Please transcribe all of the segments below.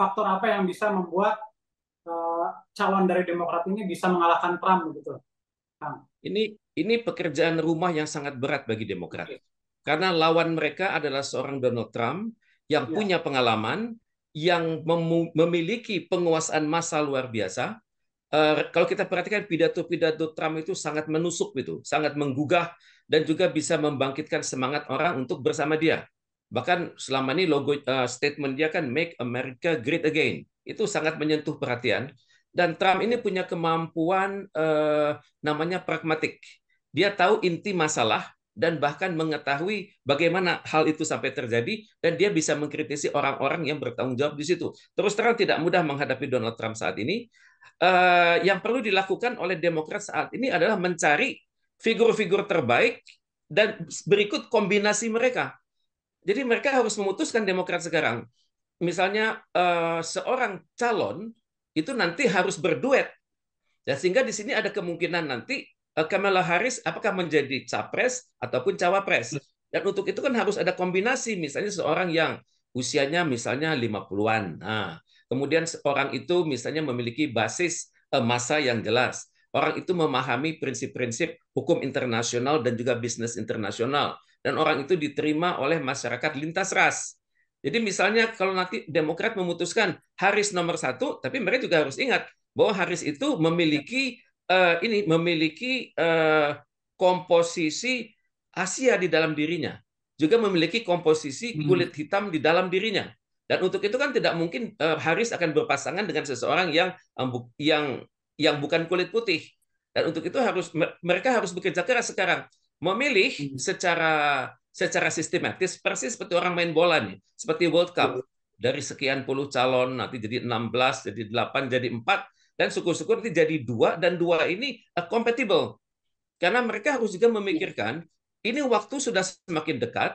faktor apa yang bisa membuat uh, calon dari Demokrat ini bisa mengalahkan Trump begitu? Nah. Ini ini pekerjaan rumah yang sangat berat bagi Demokrat. Okay. Karena lawan mereka adalah seorang Donald Trump yang yeah. punya pengalaman, yang memiliki penguasaan massa luar biasa, Uh, kalau kita perhatikan pidato-pidato Trump itu sangat menusuk gitu, sangat menggugah dan juga bisa membangkitkan semangat orang untuk bersama dia. Bahkan selama ini logo uh, statement dia kan Make America Great Again. Itu sangat menyentuh perhatian dan Trump ini punya kemampuan uh, namanya pragmatik. Dia tahu inti masalah dan bahkan mengetahui bagaimana hal itu sampai terjadi dan dia bisa mengkritisi orang-orang yang bertanggung jawab di situ. Terus terang tidak mudah menghadapi Donald Trump saat ini. uh, yang perlu dilakukan oleh Demokrat saat ini adalah mencari figur-figur terbaik dan berikut kombinasi mereka. Jadi mereka harus memutuskan Demokrat sekarang. Misalnya eh, seorang calon itu nanti harus berduet. Dan sehingga di sini ada kemungkinan nanti eh, Kamala Harris apakah menjadi capres ataupun cawapres. Dan untuk itu kan harus ada kombinasi misalnya seorang yang usianya misalnya 50-an. Nah, kemudian seorang itu misalnya memiliki basis eh, masa yang jelas orang itu memahami prinsip-prinsip hukum internasional dan juga bisnis internasional. Dan orang itu diterima oleh masyarakat lintas ras. Jadi misalnya kalau nanti Demokrat memutuskan Haris nomor satu, tapi mereka juga harus ingat bahwa Haris itu memiliki uh, ini memiliki uh, komposisi Asia di dalam dirinya, juga memiliki komposisi hmm. kulit hitam di dalam dirinya. Dan untuk itu kan tidak mungkin uh, eh, Haris akan berpasangan dengan seseorang yang yang yang bukan kulit putih. Dan untuk itu harus mereka harus bekerja keras sekarang, memilih hmm. secara secara sistematis persis seperti orang main bola nih, seperti World Cup. Dari sekian puluh calon nanti jadi 16, jadi 8, jadi 4 dan syukur-syukur nanti jadi dua dan dua ini eh, compatible. Karena mereka harus juga memikirkan ini waktu sudah semakin dekat,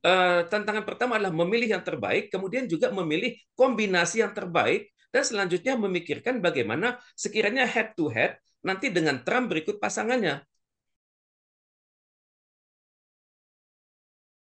eh, tantangan pertama adalah memilih yang terbaik, kemudian juga memilih kombinasi yang terbaik dan selanjutnya memikirkan bagaimana sekiranya head to head nanti dengan Trump berikut pasangannya